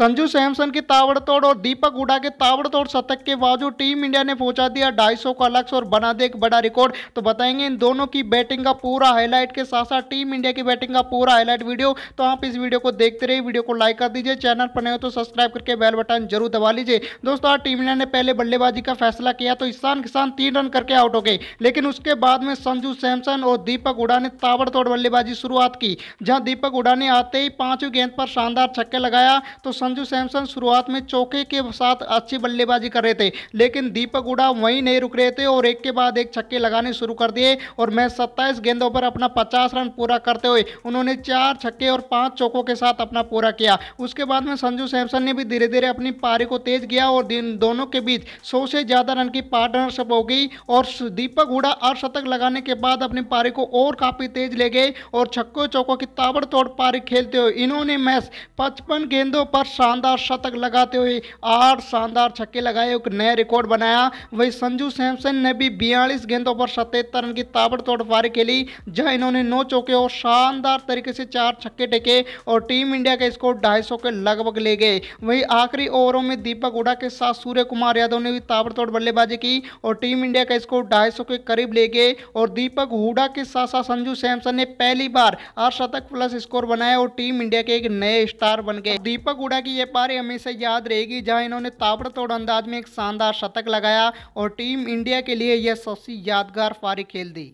संजू सैमसन की ताबड़तोड़ और दीपक हुडा के ताबड़तोड़ शतक के बावजूद टीम इंडिया ने पहुंचा दिया 250 का लक्ष्य और बना दिया एक बड़ा रिकॉर्ड तो बताएंगे इन दोनों की बैटिंग का पूरा हाईलाइट के साथ साथ टीम इंडिया की बैटिंग का पूरा हाईलाइट वीडियो तो आप इस वीडियो को देखते रहिए वीडियो को लाइक कर दीजिए चैनल पर नए हो तो सब्सक्राइब करके बेल बटन जरूर दबा लीजिए दोस्तों आज टीम इंडिया ने पहले बल्लेबाजी का फैसला किया तो ईशान किसान तीन रन करके आउट हो गए लेकिन उसके बाद में संजू सैमसन और दीपक हुडा ने ताबड़तोड़ बल्लेबाजी शुरुआत की जहां दीपक हुडा ने आते ही पांचवी गेंद पर शानदार छक्के लगाया तो संजू सैमसन शुरुआत में चौके के साथ अच्छी बल्लेबाजी कर रहे थे लेकिन दीपक हुडा वहीं नहीं रुक रहे थे और एक के बाद एक छक्के लगाने शुरू कर दिए और मैच सत्ताईस गेंदों पर अपना पचास रन पूरा करते हुए उन्होंने चार छक्के और पाँच चौकों के साथ अपना पूरा किया उसके बाद में संजू सैमसन ने भी धीरे धीरे अपनी पारी को तेज किया और दोनों के बीच सौ से ज़्यादा रन की पार्टनरशिप हो गई और दीपक हुडा अर्धशतक लगाने के बाद अपनी पारी को और काफ़ी तेज ले गए और छक्के चौकों की ताबड़तोड़ पारी खेलते हुए इन्होंने मैच पचपन गेंदों पर शानदार शतक लगाते हुए आठ शानदार छक्के लगाए एक नया रिकॉर्ड बनाया वही संजू सैमसन ने भी बयालीस गेंदों पर सतहत्तर रन की ताबड़तोड़ पारी खेली जहां इन्होंने नौ चौके और शानदार तरीके से चार छक्के टेके और टीम इंडिया के स्कोर ढाई के लगभग ले गए वही आखिरी ओवरों में दीपक उड़ा के साथ सूर्य कुमार यादव ने भी ताबड़तोड़ बल्लेबाजी की और टीम इंडिया का स्कोर ढाई के करीब ले गए और दीपक हुडा के साथ साथ संजू सैमसन ने पहली बार आठ शतक प्लस स्कोर बनाया और टीम इंडिया के एक नए स्टार बन गए दीपक हुडा दुनिया कि ये पारी हमेशा याद रहेगी जहां इन्होंने ताबड़तोड़ अंदाज में एक शानदार शतक लगाया और टीम इंडिया के लिए यह सबसे यादगार पारी खेल दी